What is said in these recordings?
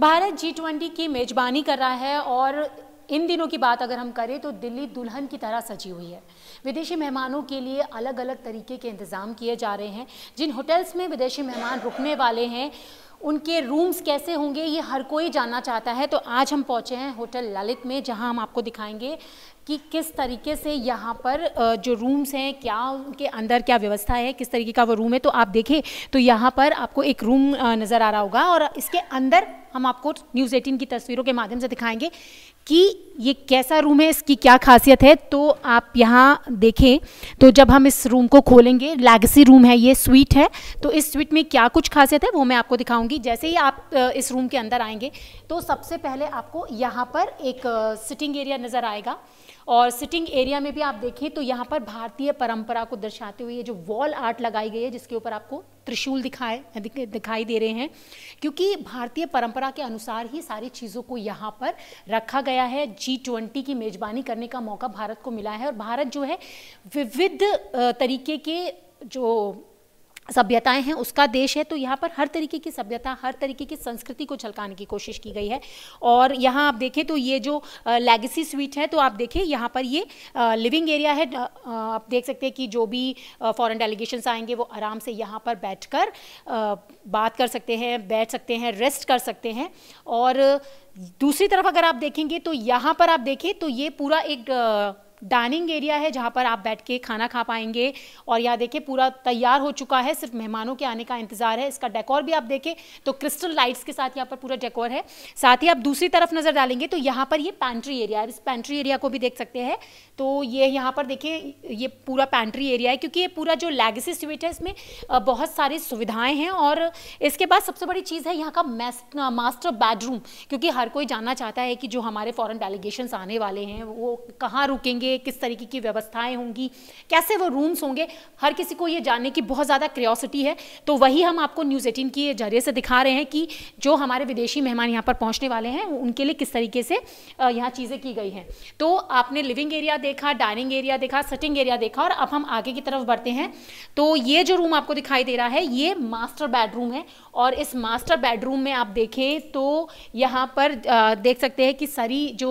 Bharat G twenty की मेजबानी कर रहा है और इन दिनों की बात अगर हम करें तो दिल्ली दुल्हन की तरह सजी हुई है विदेशी मेहमानों के लिए अलग अलग तरीके के इंतज़ाम किए जा रहे हैं जिन होटल्स में विदेशी मेहमान रुकने वाले हैं उनके रूम्स कैसे होंगे ये हर कोई जानना चाहता है तो आज हम पहुंचे हैं होटल ललित में जहां हम आपको दिखाएंगे कि किस तरीके से यहाँ पर जो रूम्स हैं क्या उनके अंदर क्या व्यवस्था है किस तरीके का वो रूम है तो आप देखें तो यहाँ पर आपको एक रूम नज़र आ रहा होगा और इसके अंदर हम आपको न्यूज़ एटीन की तस्वीरों के माध्यम से दिखाएंगे कि ये कैसा रूम है इसकी क्या खासियत है तो आप यहाँ देखें तो जब हम इस रूम को खोलेंगे लैगसी रूम है ये स्वीट है तो इस स्वीट में क्या कुछ खासियत है वो मैं आपको दिखाऊंगी जैसे ही आप इस रूम के अंदर आएंगे तो सबसे पहले आपको यहाँ पर एक सिटिंग एरिया नज़र आएगा और सिटिंग एरिया में भी आप देखें तो यहाँ पर भारतीय परंपरा को दर्शाते हुए ये जो वॉल आर्ट लगाई गई है जिसके ऊपर आपको त्रिशूल दिखाए दिखाई दे रहे हैं क्योंकि भारतीय परंपरा के अनुसार ही सारी चीज़ों को यहाँ पर रखा गया है जी ट्वेंटी की मेज़बानी करने का मौका भारत को मिला है और भारत जो है विविध तरीके के जो सभ्यताएं हैं उसका देश है तो यहाँ पर हर तरीके की सभ्यता हर तरीके की संस्कृति को झलकाने की कोशिश की गई है और यहाँ आप देखें तो ये जो लेगेसी स्वीट है तो आप देखें यहाँ पर ये लिविंग एरिया है आप देख सकते हैं कि जो भी फॉरेन डेलीगेशंस आएंगे वो आराम से यहाँ पर बैठकर बात कर सकते हैं बैठ सकते हैं रेस्ट कर सकते हैं और दूसरी तरफ अगर आप देखेंगे तो यहाँ पर आप देखें तो ये पूरा एक डाइनिंग एरिया है जहाँ पर आप बैठ के खाना खा पाएंगे और यहाँ देखिए पूरा तैयार हो चुका है सिर्फ मेहमानों के आने का इंतज़ार है इसका डेकोर भी आप देखें तो क्रिस्टल लाइट्स के साथ यहाँ पर पूरा डेकोर है साथ ही आप दूसरी तरफ नज़र डालेंगे तो यहाँ पर ये यह पैंट्री एरिया है इस पैंट्री एरिया को भी देख सकते हैं तो ये यहाँ पर देखिए ये पूरा पैंट्री एरिया है क्योंकि ये पूरा जो लेगेसी स्वीट है इसमें बहुत सारी सुविधाएँ हैं और इसके बाद सबसे बड़ी चीज़ है यहाँ का मास्टर बेडरूम क्योंकि हर कोई जानना चाहता है कि जो हमारे फॉरन डेलीगेशन आने वाले हैं वो कहाँ रुकेंगे होंगे किस तरीके की व्यवस्थाएं होंगी कैसे वो रूम्स होंगे हर किसी को ये जानने की बहुत ज़्यादा क्रियोसिटी है तो वही हम आपको न्यूज़ एटीन की जरिए से दिखा रहे हैं कि जो हमारे विदेशी मेहमान यहाँ पर पहुँचने वाले हैं उनके लिए किस तरीके से यहाँ चीज़ें की गई हैं तो आपने लिविंग एरिया देखा डाइनिंग एरिया देखा सिटिंग एरिया देखा और अब हम आगे की तरफ बढ़ते हैं तो ये जो रूम आपको दिखाई दे रहा है ये मास्टर बेडरूम है और इस मास्टर बेडरूम में आप देखें तो यहाँ पर देख सकते हैं कि सारी जो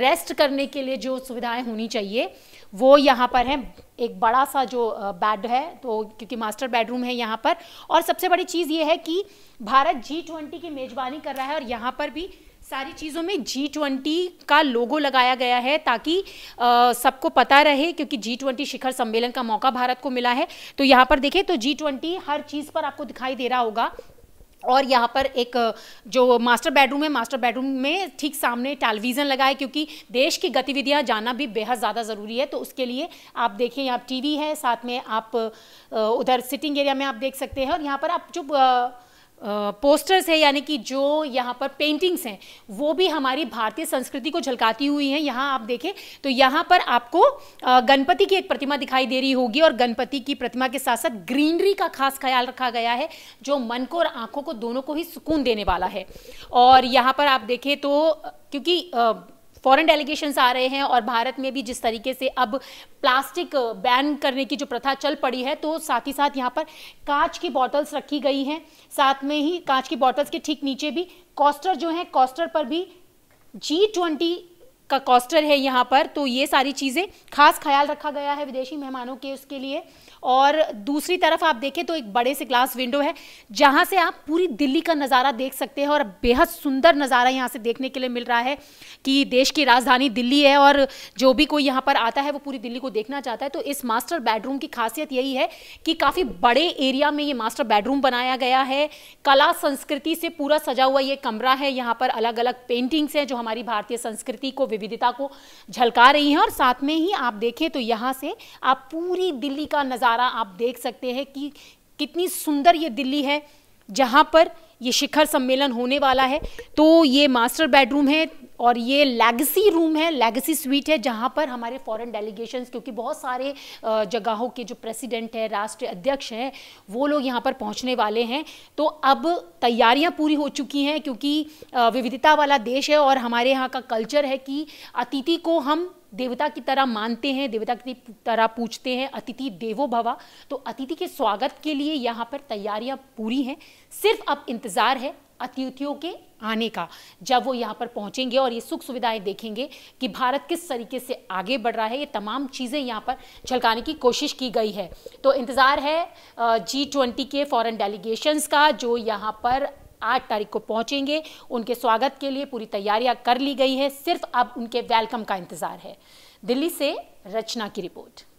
रेस्ट करने के लिए जो सुविधाएं होनी चाहिए वो यहाँ पर है एक बड़ा सा जो बेड है तो क्योंकि मास्टर बेडरूम है यहाँ पर और सबसे बड़ी चीज़ ये है कि भारत जी ट्वेंटी की मेज़बानी कर रहा है और यहाँ पर भी सारी चीज़ों में जी ट्वेंटी का लोगो लगाया गया है ताकि सबको पता रहे क्योंकि जी ट्वेंटी शिखर सम्मेलन का मौका भारत को मिला है तो यहाँ पर देखें तो जी ट्वेंटी हर चीज़ पर आपको दिखाई दे रहा होगा और यहाँ पर एक जो मास्टर बेडरूम है मास्टर बेडरूम में ठीक सामने टेलीविज़न लगा है क्योंकि देश की गतिविधियाँ जाना भी बेहद ज़्यादा ज़रूरी है तो उसके लिए आप देखिए यहाँ टीवी है साथ में आप उधर सिटिंग एरिया में आप देख सकते हैं और यहाँ पर आप जो पोस्टर्स है यानी कि जो यहाँ पर पेंटिंग्स हैं वो भी हमारी भारतीय संस्कृति को झलकाती हुई हैं यहाँ आप देखें तो यहाँ पर आपको गणपति की एक प्रतिमा दिखाई दे रही होगी और गणपति की प्रतिमा के साथ साथ ग्रीनरी का खास ख्याल रखा गया है जो मन को और आंखों को दोनों को ही सुकून देने वाला है और यहाँ पर आप देखें तो क्योंकि फॉरेन डेलीगेशंस आ रहे हैं और भारत में भी जिस तरीके से अब प्लास्टिक बैन करने की जो प्रथा चल पड़ी है तो साथ ही साथ यहाँ पर कांच की बॉटल्स रखी गई हैं साथ में ही कांच की बॉटल्स के ठीक नीचे भी कॉस्टर जो है कॉस्टर पर भी जी ट्वेंटी का कॉस्टर है यहाँ पर तो ये सारी चीज़ें खास ख्याल रखा गया है विदेशी मेहमानों के उसके लिए और दूसरी तरफ आप देखें तो एक बड़े से ग्लास विंडो है जहाँ से आप पूरी दिल्ली का नज़ारा देख सकते हैं और बेहद सुंदर नज़ारा यहाँ से देखने के लिए मिल रहा है कि देश की राजधानी दिल्ली है और जो भी कोई यहाँ पर आता है वो पूरी दिल्ली को देखना चाहता है तो इस मास्टर बेडरूम की खासियत यही है कि काफ़ी बड़े एरिया में ये मास्टर बेडरूम बनाया गया है कला संस्कृति से पूरा सजा हुआ ये कमरा है यहाँ पर अलग अलग पेंटिंग्स हैं जो हमारी भारतीय संस्कृति को विविधता को झलका रही हैं और साथ में ही आप देखें तो यहाँ से आप पूरी दिल्ली का नज़ारा आप देख सकते हैं कि कितनी सुंदर ये दिल्ली है जहाँ पर ये शिखर सम्मेलन होने वाला है तो ये मास्टर बेडरूम है और ये लेगेसी रूम है लेगेसी स्वीट है जहाँ पर हमारे फॉरेन डेलीगेशन क्योंकि बहुत सारे जगहों के जो प्रेसिडेंट है राष्ट्रीय अध्यक्ष हैं वो लोग यहाँ पर पहुँचने वाले हैं तो अब तैयारियाँ पूरी हो चुकी हैं क्योंकि विविधता वाला देश है और हमारे यहाँ का कल्चर है कि अतिथि को हम देवता की तरह मानते हैं देवता की तरह पूछते हैं अतिथि देवो भवा तो अतिथि के स्वागत के लिए यहाँ पर तैयारियाँ पूरी हैं सिर्फ अब इंतज़ार है अतिथियों के आने का जब वो यहाँ पर पहुँचेंगे और ये सुख सुविधाएं देखेंगे कि भारत किस तरीके से आगे बढ़ रहा है ये तमाम चीज़ें यहाँ पर झलकाने की कोशिश की गई है तो इंतज़ार है जी ट्वेंटी के फॉरेन डेलीगेशंस का जो यहाँ पर आठ तारीख को पहुंचेंगे उनके स्वागत के लिए पूरी तैयारियां कर ली गई है सिर्फ अब उनके वेलकम का इंतजार है दिल्ली से रचना की रिपोर्ट